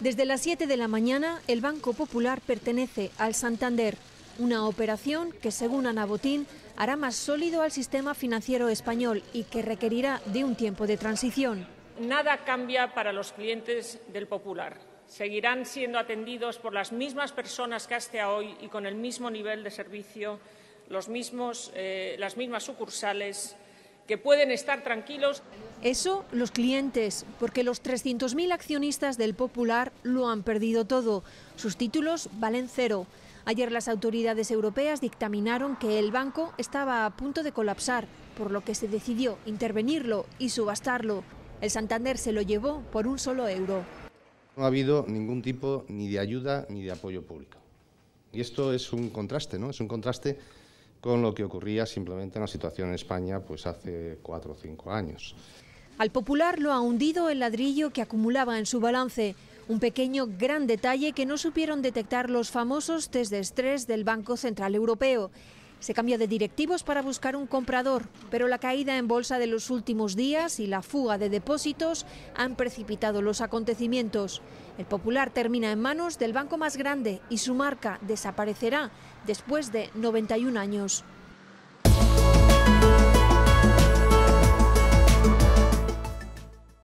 Desde las 7 de la mañana, el Banco Popular pertenece al Santander, una operación que, según Ana Botín, hará más sólido al sistema financiero español y que requerirá de un tiempo de transición. Nada cambia para los clientes del Popular. Seguirán siendo atendidos por las mismas personas que hasta hoy y con el mismo nivel de servicio, los mismos, eh, las mismas sucursales, que pueden estar tranquilos. Eso los clientes, porque los 300.000 accionistas del Popular lo han perdido todo. Sus títulos valen cero. Ayer las autoridades europeas dictaminaron que el banco estaba a punto de colapsar, por lo que se decidió intervenirlo y subastarlo. El Santander se lo llevó por un solo euro. No ha habido ningún tipo ni de ayuda ni de apoyo público. Y esto es un contraste, ¿no? Es un contraste con lo que ocurría simplemente en la situación en España pues hace cuatro o cinco años. Al popular lo ha hundido el ladrillo que acumulaba en su balance, un pequeño gran detalle que no supieron detectar los famosos test de estrés del Banco Central Europeo. Se cambia de directivos para buscar un comprador, pero la caída en bolsa de los últimos días y la fuga de depósitos han precipitado los acontecimientos. El Popular termina en manos del banco más grande y su marca desaparecerá después de 91 años.